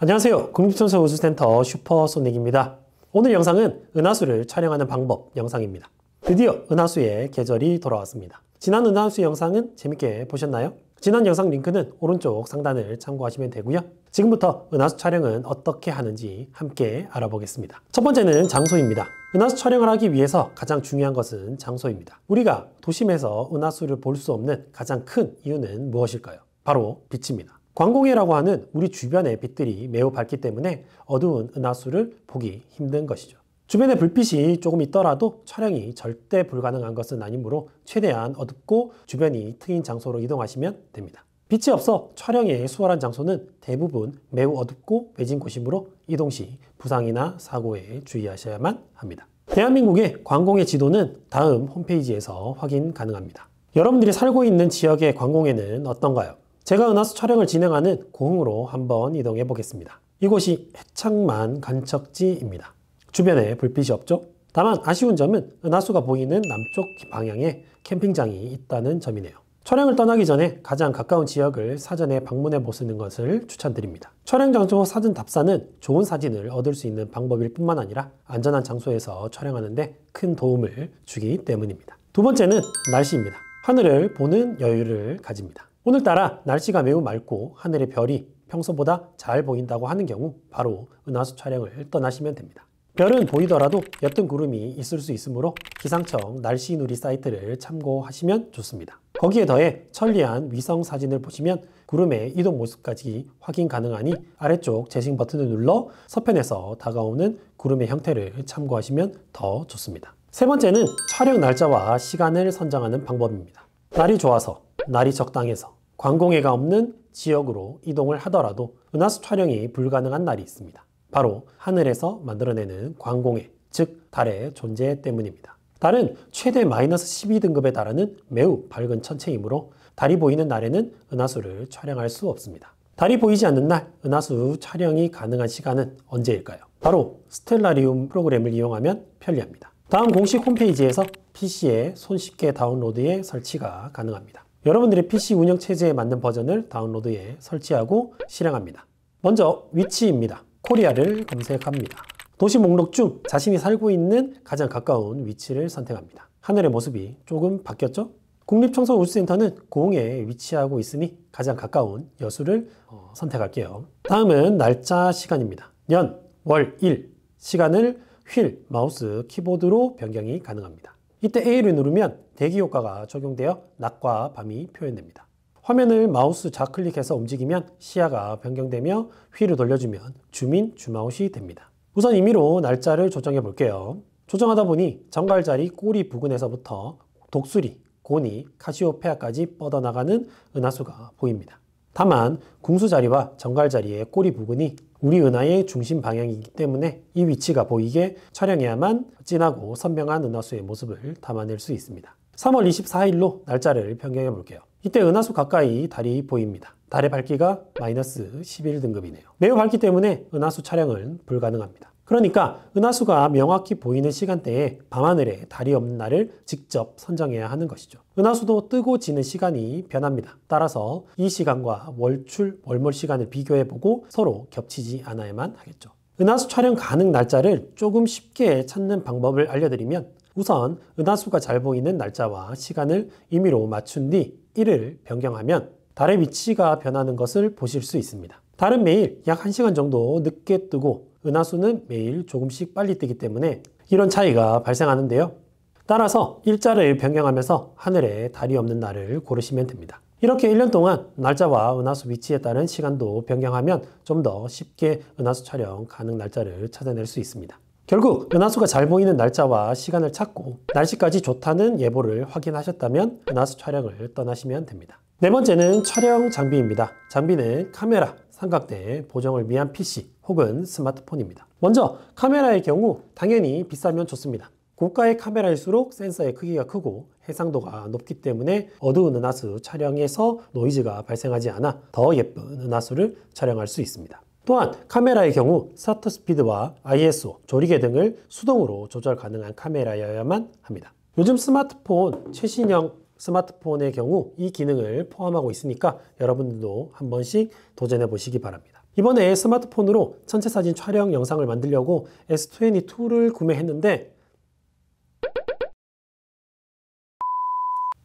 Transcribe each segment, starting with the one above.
안녕하세요. 국립선수 우수센터 슈퍼소닉입니다. 오늘 영상은 은하수를 촬영하는 방법 영상입니다. 드디어 은하수의 계절이 돌아왔습니다. 지난 은하수 영상은 재밌게 보셨나요? 지난 영상 링크는 오른쪽 상단을 참고하시면 되고요. 지금부터 은하수 촬영은 어떻게 하는지 함께 알아보겠습니다. 첫 번째는 장소입니다. 은하수 촬영을 하기 위해서 가장 중요한 것은 장소입니다. 우리가 도심에서 은하수를 볼 수 없는 가장 큰 이유는 무엇일까요? 바로 빛입니다. 광공해라고 하는 우리 주변의 빛들이 매우 밝기 때문에 어두운 은하수를 보기 힘든 것이죠. 주변에 불빛이 조금 있더라도 촬영이 절대 불가능한 것은 아니므로 최대한 어둡고 주변이 트인 장소로 이동하시면 됩니다. 빛이 없어 촬영에 수월한 장소는 대부분 매우 어둡고 매진 곳이므로 이동 시 부상이나 사고에 주의하셔야만 합니다. 대한민국의 광공의 지도는 다음 홈페이지에서 확인 가능합니다. 여러분들이 살고 있는 지역의 광공에는 어떤가요? 제가 은하수 촬영을 진행하는 고흥으로 한번 이동해 보겠습니다. 이곳이 해창만 간척지입니다. 주변에 불빛이 없죠? 다만 아쉬운 점은 은하수가 보이는 남쪽 방향에 캠핑장이 있다는 점이네요. 촬영을 떠나기 전에 가장 가까운 지역을 사전에 방문해 보시는 것을 추천드립니다. 촬영 장소 사진 답사는 좋은 사진을 얻을 수 있는 방법일 뿐만 아니라 안전한 장소에서 촬영하는데 큰 도움을 주기 때문입니다. 두 번째는 날씨입니다. 하늘을 보는 여유를 가집니다. 오늘따라 날씨가 매우 맑고 하늘의 별이 평소보다 잘 보인다고 하는 경우 바로 은하수 촬영을 떠나시면 됩니다. 별은 보이더라도 옅은 구름이 있을 수 있으므로 기상청 날씨 누리 사이트를 참고하시면 좋습니다. 거기에 더해 천리안 위성 사진을 보시면 구름의 이동 모습까지 확인 가능하니 아래쪽 재생 버튼을 눌러 서편에서 다가오는 구름의 형태를 참고하시면 더 좋습니다. 세 번째는 촬영 날짜와 시간을 선정하는 방법입니다. 날이 좋아서 날이 적당해서 관공회가 없는 지역으로 이동을 하더라도 은하수 촬영이 불가능한 날이 있습니다. 바로 하늘에서 만들어내는 관공회즉 달의 존재 때문입니다. 달은 최대 마이너스 12등급에 달하는 매우 밝은 천체이므로 달이 보이는 날에는 은하수를 촬영할 수 없습니다. 달이 보이지 않는 날 은하수 촬영이 가능한 시간은 언제일까요? 바로 스텔라리움 프로그램을 이용하면 편리합니다. 다음 공식 홈페이지에서 PC에 손쉽게 다운로드해 설치가 가능합니다. 여러분들의 PC 운영 체제에 맞는 버전을 다운로드에 설치하고 실행합니다. 먼저 위치입니다. 코리아를 검색합니다. 도시 목록 중 자신이 살고 있는 가장 가까운 위치를 선택합니다. 하늘의 모습이 조금 바뀌었죠? 국립청소우주센터는 공에 위치하고 있으니 가장 가까운 여수를 어, 선택할게요. 다음은 날짜 시간입니다. 년, 월, 일, 시간을 휠, 마우스, 키보드로 변경이 가능합니다. 이때 A를 누르면 대기 효과가 적용되어 낮과 밤이 표현됩니다. 화면을 마우스 좌클릭해서 움직이면 시야가 변경되며 휠을 돌려주면 줌인, 줌아웃이 됩니다. 우선 임의로 날짜를 조정해 볼게요. 조정하다 보니 정갈자리 꼬리 부근에서부터 독수리, 고니, 카시오페아까지 뻗어나가는 은하수가 보입니다. 다만 궁수자리와 정갈자리의 꼬리 부근이 우리 은하의 중심 방향이기 때문에 이 위치가 보이게 촬영해야만 진하고 선명한 은하수의 모습을 담아낼 수 있습니다. 3월 24일로 날짜를 변경해 볼게요. 이때 은하수 가까이 달이 보입니다. 달의 밝기가 마이너스 11등급이네요. 매우 밝기 때문에 은하수 촬영은 불가능합니다. 그러니까 은하수가 명확히 보이는 시간대에 밤하늘에 달이 없는 날을 직접 선정해야 하는 것이죠. 은하수도 뜨고 지는 시간이 변합니다. 따라서 이 시간과 월출, 월몰 시간을 비교해보고 서로 겹치지 않아야만 하겠죠. 은하수 촬영 가능 날짜를 조금 쉽게 찾는 방법을 알려드리면 우선 은하수가 잘 보이는 날짜와 시간을 임의로 맞춘 뒤 이를 변경하면 달의 위치가 변하는 것을 보실 수 있습니다. 달은 매일 약 1시간 정도 늦게 뜨고 은하수는 매일 조금씩 빨리 뜨기 때문에 이런 차이가 발생하는데요. 따라서 일자를 변경하면서 하늘에 달이 없는 날을 고르시면 됩니다. 이렇게 1년 동안 날짜와 은하수 위치에 따른 시간도 변경하면 좀 더 쉽게 은하수 촬영 가능 날짜를 찾아낼 수 있습니다. 결국 은하수가 잘 보이는 날짜와 시간을 찾고 날씨까지 좋다는 예보를 확인하셨다면 은하수 촬영을 떠나시면 됩니다. 네 번째는 촬영 장비입니다. 장비는 카메라, 삼각대의 보정을 위한 PC 혹은 스마트폰입니다. 먼저 카메라의 경우 당연히 비싸면 좋습니다. 고가의 카메라일수록 센서의 크기가 크고 해상도가 높기 때문에 어두운 은하수 촬영에서 노이즈가 발생하지 않아 더 예쁜 은하수를 촬영할 수 있습니다. 또한 카메라의 경우 스타트 스피드와 ISO, 조리개 등을 수동으로 조절 가능한 카메라여야만 합니다. 요즘 스마트폰 최신형 스마트폰의 경우 이 기능을 포함하고 있으니까 여러분들도 한 번씩 도전해 보시기 바랍니다. 이번에 스마트폰으로 천체 사진 촬영 영상을 만들려고 S22를 구매했는데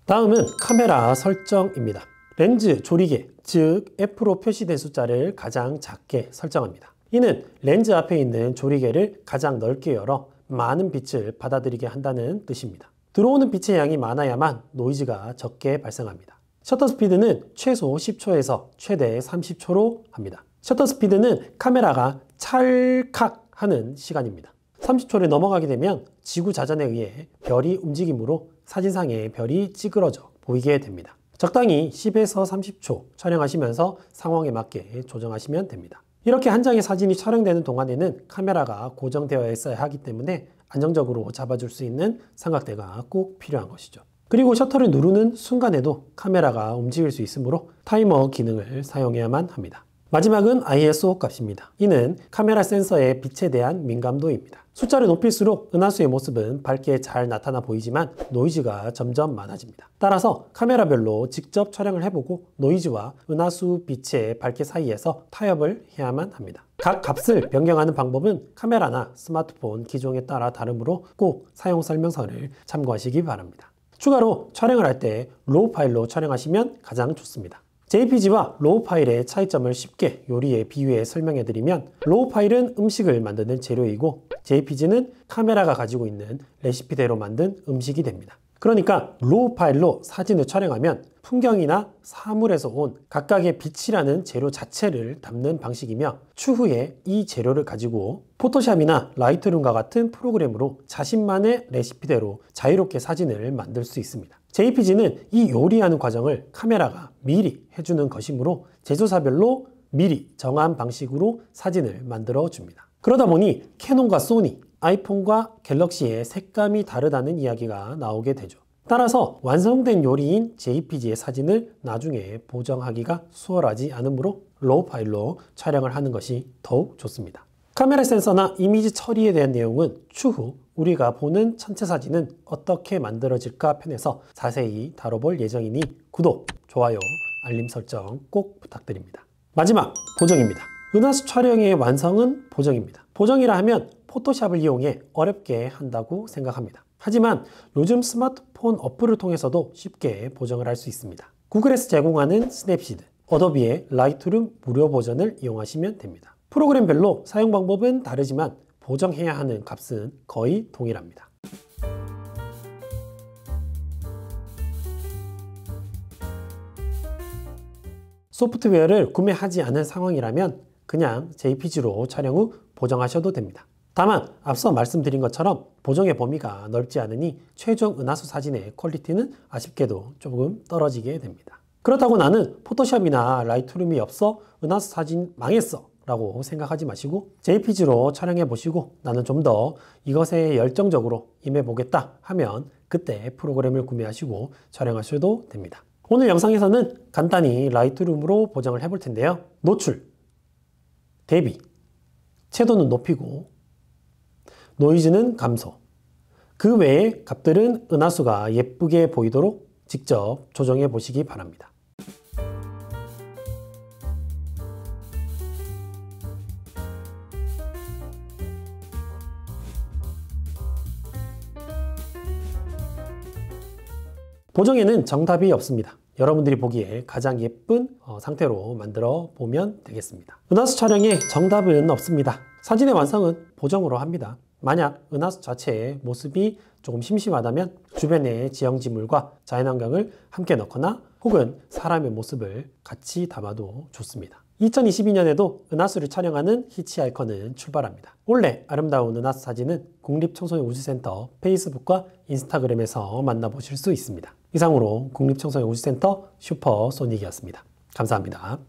다음은 카메라 설정입니다. 렌즈 조리개, 즉 F로 표시된 숫자를 가장 작게 설정합니다. 이는 렌즈 앞에 있는 조리개를 가장 넓게 열어 많은 빛을 받아들이게 한다는 뜻입니다. 들어오는 빛의 양이 많아야만 노이즈가 적게 발생합니다. 셔터 스피드는 최소 10초에서 최대 30초로 합니다. 셔터 스피드는 카메라가 찰칵 하는 시간입니다. 30초를 넘어가게 되면 지구 자전에 의해 별이 움직임으로 사진상에 별이 찌그러져 보이게 됩니다. 적당히 10에서 30초 촬영하시면서 상황에 맞게 조정하시면 됩니다. 이렇게 한 장의 사진이 촬영되는 동안에는 카메라가 고정되어 있어야 하기 때문에 안정적으로 잡아줄 수 있는 삼각대가 꼭 필요한 것이죠. 그리고 셔터를 누르는 순간에도 카메라가 움직일 수 있으므로 타이머 기능을 사용해야만 합니다. 마지막은 ISO 값입니다. 이는 카메라 센서의 빛에 대한 민감도입니다. 숫자를 높일수록 은하수의 모습은 밝게 잘 나타나 보이지만 노이즈가 점점 많아집니다. 따라서 카메라별로 직접 촬영을 해보고 노이즈와 은하수 빛의 밝기 사이에서 타협을 해야만 합니다. 각 값을 변경하는 방법은 카메라나 스마트폰 기종에 따라 다르므로 꼭 사용 설명서를 참고하시기 바랍니다. 추가로 촬영을 할 때 로우 파일로 촬영하시면 가장 좋습니다. JPG와 로우 파일의 차이점을 쉽게 요리에 비유해 설명해드리면 로우 파일은 음식을 만드는 재료이고 JPG는 카메라가 가지고 있는 레시피대로 만든 음식이 됩니다. 그러니까 로우 파일로 사진을 촬영하면 풍경이나 사물에서 온 각각의 빛이라는 재료 자체를 담는 방식이며 추후에 이 재료를 가지고 포토샵이나 라이트룸과 같은 프로그램으로 자신만의 레시피대로 자유롭게 사진을 만들 수 있습니다. JPG는 이 요리하는 과정을 카메라가 미리 해주는 것이므로 제조사별로 미리 정한 방식으로 사진을 만들어 줍니다. 그러다 보니 캐논과 소니, 아이폰과 갤럭시의 색감이 다르다는 이야기가 나오게 되죠. 따라서 완성된 요리인 JPG의 사진을 나중에 보정하기가 수월하지 않으므로 로우 파일로 촬영을 하는 것이 더욱 좋습니다. 카메라 센서나 이미지 처리에 대한 내용은 추후 우리가 보는 천체 사진은 어떻게 만들어질까 편에서 자세히 다뤄볼 예정이니 구독, 좋아요, 알림 설정 꼭 부탁드립니다. 마지막 보정입니다. 은하수 촬영의 완성은 보정입니다. 보정이라 하면 포토샵을 이용해 어렵게 한다고 생각합니다. 하지만 요즘 스마트폰 어플을 통해서도 쉽게 보정을 할 수 있습니다. 구글에서 제공하는 스냅시드, 어도비의 라이트룸 무료 버전을 이용하시면 됩니다. 프로그램별로 사용 방법은 다르지만 보정해야 하는 값은 거의 동일합니다. 소프트웨어를 구매하지 않은 상황이라면 그냥 JPG로 촬영 후 보정하셔도 됩니다. 다만 앞서 말씀드린 것처럼 보정의 범위가 넓지 않으니 최종 은하수 사진의 퀄리티는 아쉽게도 조금 떨어지게 됩니다. 그렇다고 나는 포토샵이나 라이트룸이 없어 은하수 사진 망했어 라고 생각하지 마시고 JPG로 촬영해 보시고 나는 좀 더 이것에 열정적으로 임해 보겠다 하면 그때 프로그램을 구매하시고 촬영하셔도 됩니다. 오늘 영상에서는 간단히 라이트룸으로 보정을 해 볼 텐데요. 노출, 대비, 채도는 높이고 노이즈는 감소, 그외에 값들은 은하수가 예쁘게 보이도록 직접 조정해 보시기 바랍니다. 보정에는 정답이 없습니다. 여러분들이 보기에 가장 예쁜 어, 상태로 만들어 보면 되겠습니다. 은하수 촬영에 정답은 없습니다. 사진의 완성은 보정으로 합니다. 만약 은하수 자체의 모습이 조금 심심하다면 주변의 지형지물과 자연환경을 함께 넣거나 혹은 사람의 모습을 같이 담아도 좋습니다. 2022년에도 은하수를 촬영하는 히치하이커는 출발합니다. 올해 아름다운 은하수 사진은 국립청소년 우주센터 페이스북과 인스타그램에서 만나보실 수 있습니다. 이상으로 국립청소년우시센터 슈퍼소닉이었습니다. 감사합니다.